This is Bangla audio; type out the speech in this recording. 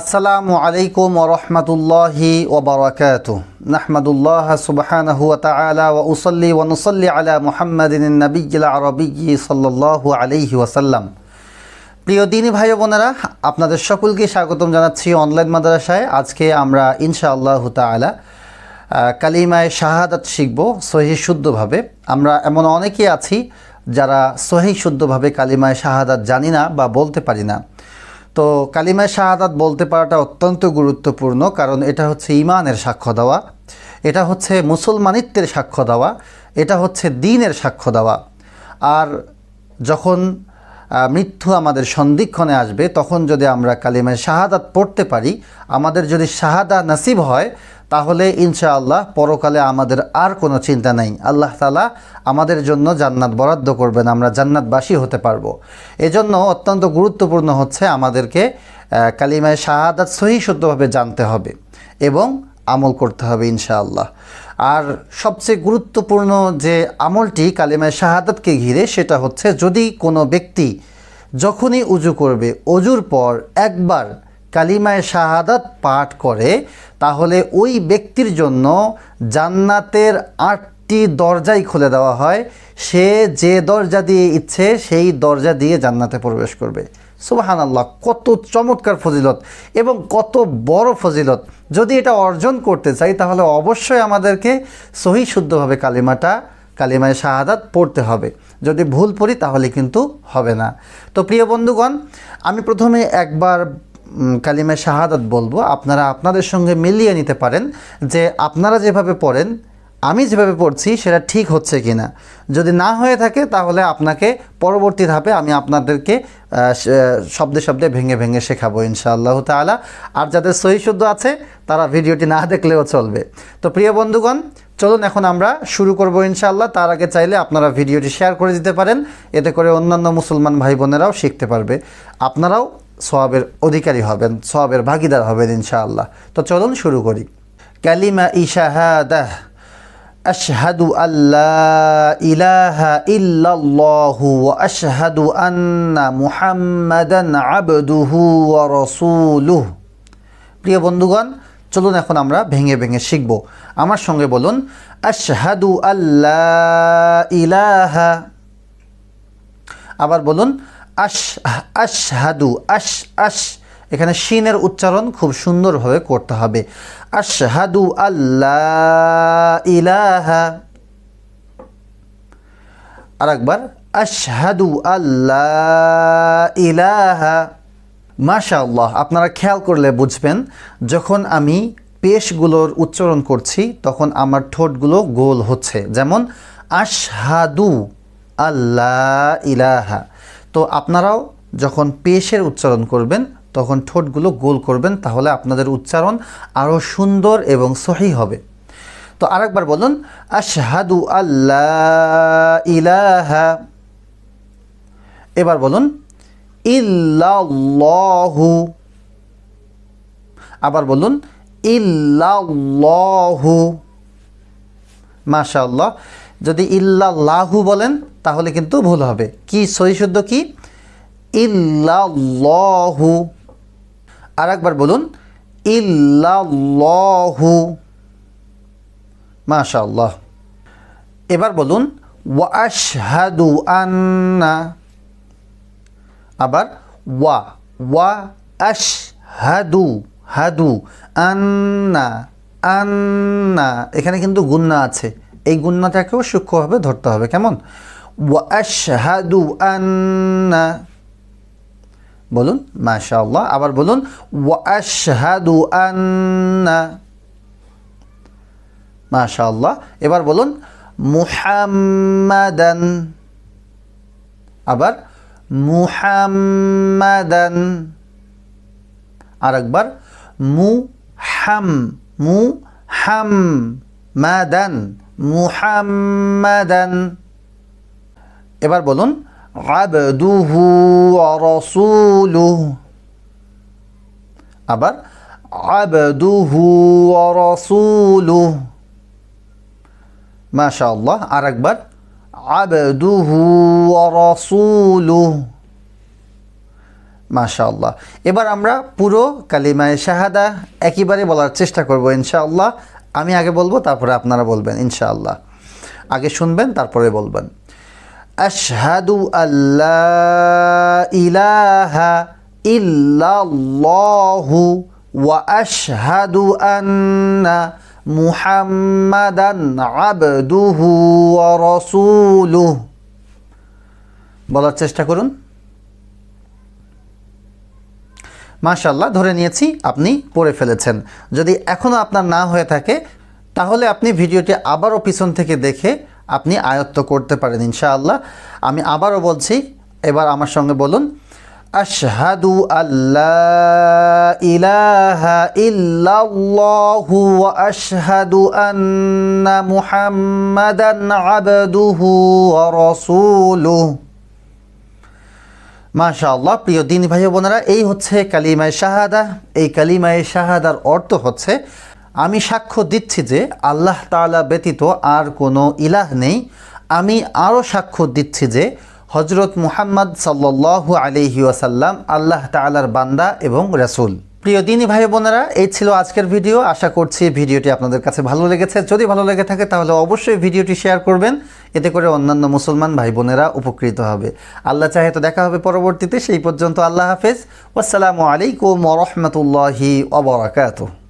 আসসালামু আলাইকুম ওরহমতুল্লাহি ওবরাকাত নাহমদুল্লাহ সুবাহানহ তালা ও উসল্লি ওনসল্লি আলা মুহাম্মদিন নবীল আরবি সাল্লাহ আলাইহি ওয়াসাল্লাম প্রিয় দিনী ভাই বোনেরা আপনাদের সকলকে স্বাগতম জানাচ্ছি অনলাইন মাদ্রাসায় আজকে আমরা ইনশাআল্লাহ তালা কালিমায় শাহাদাত শিখব সহি শুদ্ধভাবে আমরা এমন অনেকেই আছি যারা সহি শুদ্ধভাবে কালিমায় শাহাদাত জানি না বা বলতে পারি না তো কালিমায় শাহাদাত বলতে পারাটা অত্যন্ত গুরুত্বপূর্ণ কারণ এটা হচ্ছে ইমানের সাক্ষ্য দেওয়া এটা হচ্ছে মুসলমানিত্বের সাক্ষ্য দেওয়া এটা হচ্ছে দিনের সাক্ষ্য দেওয়া আর যখন মৃত্যু আমাদের সন্ধিক্ষণে আসবে তখন যদি আমরা কালিমের শাহাদাত পড়তে পারি আমাদের যদি শাহাদা নাসিব হয় তাহলে ইনশাআল্লাহ পরকালে আমাদের আর কোনো চিন্তা নেই আল্লাহ তালা আমাদের জন্য জান্নাত বরাদ্দ করবেন আমরা জান্নাতবাসী হতে পারবো এজন্য অত্যন্ত গুরুত্বপূর্ণ হচ্ছে আমাদেরকে কালিমায় শাহাদাত সহি শুদ্ধভাবে জানতে হবে এবং আমল করতে হবে ইনশাআল্লাহ আর সবচেয়ে গুরুত্বপূর্ণ যে আমলটি কালিমায় শাহাদাতকে ঘিরে সেটা হচ্ছে যদি কোনো ব্যক্তি যখনই উজু করবে অজুর পর একবার কালিমায় শাহাদাত পাঠ করে তাহলে ওই ব্যক্তির জন্য জান্নাতের আটটি দরজাই খুলে দেওয়া হয় সে যে দরজা দিয়ে ইচ্ছে সেই দরজা দিয়ে জান্নাতে প্রবেশ করবে সুবাহান আল্লাহ কত চমৎকার ফজিলত এবং কত বড় ফজিলত যদি এটা অর্জন করতে চাই তাহলে অবশ্যই আমাদেরকে সহি শুদ্ধভাবে কালিমাটা কালিমায় শাহাদাত পড়তে হবে যদি ভুল পড়ি তাহলে কিন্তু হবে না তো প্রিয় বন্ধুগণ আমি প্রথমে একবার কালিমায় শাহাদাত বলবো আপনারা আপনাদের সঙ্গে মিলিয়ে নিতে পারেন যে আপনারা যেভাবে পড়েন আমি যেভাবে পড়ছি সেটা ঠিক হচ্ছে কি না যদি না হয়ে থাকে তাহলে আপনাকে পরবর্তী ধাপে আমি আপনাদেরকে শব্দে শব্দে ভেঙে ভেঙে শেখাবো ইনশাআল্লাহ তালা আর যাদের শুদ্ধ আছে তারা ভিডিওটি না দেখলেও চলবে তো প্রিয় বন্ধুগণ চলুন এখন আমরা শুরু করব ইনশাআল্লাহ তার আগে চাইলে আপনারা ভিডিওটি শেয়ার করে দিতে পারেন এতে করে অন্যান্য মুসলমান ভাই বোনেরাও শিখতে পারবে আপনারাও সোয়াবের অধিকারী হবেন সোয়াবের ভাগিদার হবেন ইনশাআল্লাহ তো চলুন শুরু করি ক্যালিমা ইশাহাদাহ আশহাদু আল্লাহ ইলাহা ইল্লাল্লাহু ওয়া আশহাদু আন্না মুহাম্মাদান আবদুহু ওয়া রাসূলুহু প্রিয় বন্ধুগণ চলুন এখন আমরা ভেঙে ভেঙে শিখব আমার সঙ্গে বলুন আশহাদু আল্লাহ ইলাহা আবার বলুন আশ আশহাদু আশ আশ এখানে শিনের উচ্চারণ খুব সুন্দরভাবে করতে হবে আশাহাদু আল্লাহ ইলাহা আরেকবার আশহাদু আল্লাহ ইলাহা আল্লাহ আপনারা খেয়াল করলে বুঝবেন যখন আমি পেশগুলোর উচ্চারণ করছি তখন আমার ঠোঁটগুলো গোল হচ্ছে যেমন আশহাদু আল্লাহ ইলাহা তো আপনারাও যখন পেশের উচ্চারণ করবেন তখন ঠোঁটগুলো গোল করবেন তাহলে আপনাদের উচ্চারণ আরও সুন্দর এবং সহি হবে তো আরেকবার বলুন আশহাদু আল্লাহ ইলাহা এবার বলুন ইল্লাহু আবার বলুন ইল্লাহু মাশাআল্লাহ যদি ইল্লাহু বলেন তাহলে কিন্তু ভুল হবে কি সহিশুদ্ধ কি ইল্লাহু আর একবার বলুন ইহু মাশাল্লাহ এবার বলুন ওয়া আন্না আবার ওয়া ওয়া আশ হাদু হাদু আন্না আন্না এখানে কিন্তু গুন্না আছে এই গুন্নাটাকেও সূক্ষ্মভাবে ধরতে হবে কেমন ওয়া আশহাদু আন্না বলুন মাশাআল্লাহ আবার বলুন ওয়াশহাদু আন্না মাশাআল্লাহ এবার বলুন মুহাম্মাদান আবার মুহাম্মাদান আরেকবার মু হাম মু হাম মাদান মুহাম্মাদান এবার বলুন আবদুহু রসুলুহ আবার আবদুহু রসুলুহ মাশাল্লাহ আর একবার আবদুহু রসুলুহ মাশাআল্লাহ এবার আমরা পুরো কালিমায় শাহাদা একেবারে বলার চেষ্টা করব ইনশাআল্লাহ আমি আগে বলবো তারপরে আপনারা বলবেন ইনশাআল্লাহ আগে শুনবেন তারপরে বলবেন আশহাদু আল্লাহ ইলাহা ইল্লাল্লাহু ওয়া আশহাদু আন্না মুহাম্মাদান আবদুহু ওয়া রাসূলুহু বলার চেষ্টা করুন মাশাল্লাহ ধরে নিয়েছি আপনি পড়ে ফেলেছেন যদি এখনও আপনার না হয়ে থাকে তাহলে আপনি ভিডিওটি আবারও পিছন থেকে দেখে আপনি আয়ত্ত করতে পারেন ইনশাআল্লাহ আমি আবারও বলছি এবার আমার সঙ্গে বলুন আশহাদু আল্লাহ ইলাহা ইল্লাল্লাহু ওয়া আশহাদু আন্না মুহাম্মাদান আবদুহু রসুলু মাশাআল্লাহ প্রিয় দিন ভাই বোনেরা এই হচ্ছে কালিমায় শাহাদা এই কালিমায় শাহাদার অর্থ হচ্ছে আমি সাক্ষ্য দিচ্ছি যে আল্লাহ তালা ব্যতীত আর কোনো ইলাহ নেই আমি আরও সাক্ষ্য দিচ্ছি যে হজরত মুহাম্মদ সাল্লু আলহি ওয়াসাল্লাম আল্লাহ তালার বান্দা এবং রাসুল প্রিয় দিনী ভাই বোনেরা এই ছিল আজকের ভিডিও আশা করছি ভিডিওটি আপনাদের কাছে ভালো লেগেছে যদি ভালো লেগে থাকে তাহলে অবশ্যই ভিডিওটি শেয়ার করবেন এতে করে অন্যান্য মুসলমান ভাই বোনেরা উপকৃত হবে আল্লাহ চাহে তো দেখা হবে পরবর্তীতে সেই পর্যন্ত আল্লাহ হাফেজ আসসালামু আলাইকুম রহমতুল্লাহি অবরাকাতু